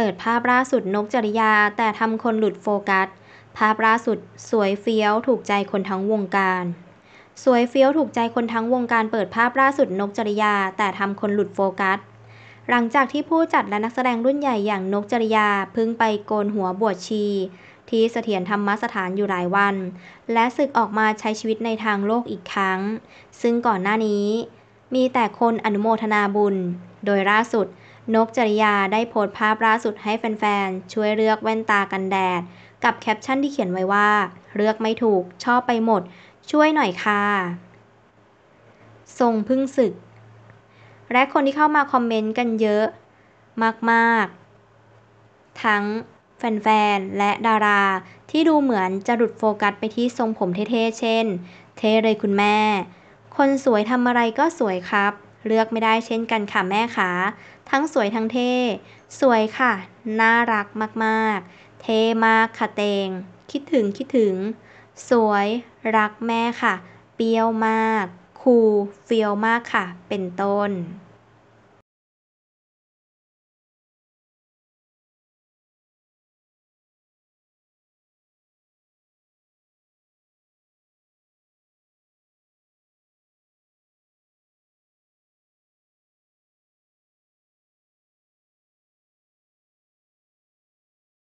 เปิดภาพล่าสุดนกจริยา แต่ทำคนหลุดโฟกัส ภาพล่าสุด สวยเฟี้ยว ถูกใจคนทั้งวงการ สวยเฟี้ยว ถูกใจคนทั้งวงการเปิดภาพล่าสุดนกจริยา แต่ทำคนหลุดโฟกัสหลังจากที่ผู้จัดและนักแสดงรุ่นใหญ่อย่างนกจริยาพึ่งไปโกนหัวบวชชี ที่เสถียรธรรมสถานอยู่หลายวัน และศึกออกมาใช้ชีวิตในทางโลกอีกครั้ง ซึ่งก่อนหน้านี้ มีแต่คนอนุโมทนาบุญ โดยล่าสุดนกจริยาได้โพสต์ภาพล่าสุดให้แฟนๆช่วยเลือกแว่นตากันแดด กับแคปชั่นที่เขียนไว้ว่า เลือกไม่ถูก ชอบไปหมด ช่วยหน่อยค่ะทรงพึ่งศึก และคนที่เข้ามาคอมเมนต์กันเยอะ มากๆ ทั้งแฟนๆและดาราที่ดูเหมือนจะหลุดโฟกัสไปที่ทรงผมเท่ ๆ เช่น เท่เลยคุณแม่ คนสวยทำอะไรก็สวยครับเลือกไม่ได้เช่นกันค่ะ แม่ขา ทั้งสวยทั้งเท่สวยค่ะ น่ารักมากๆ เท่มากค่ะเตง คิดถึงคิดถึง สวย รักแม่ค่ะ เปรี้ยวมาก คูลเฟียวมากค่ะ เป็นต้น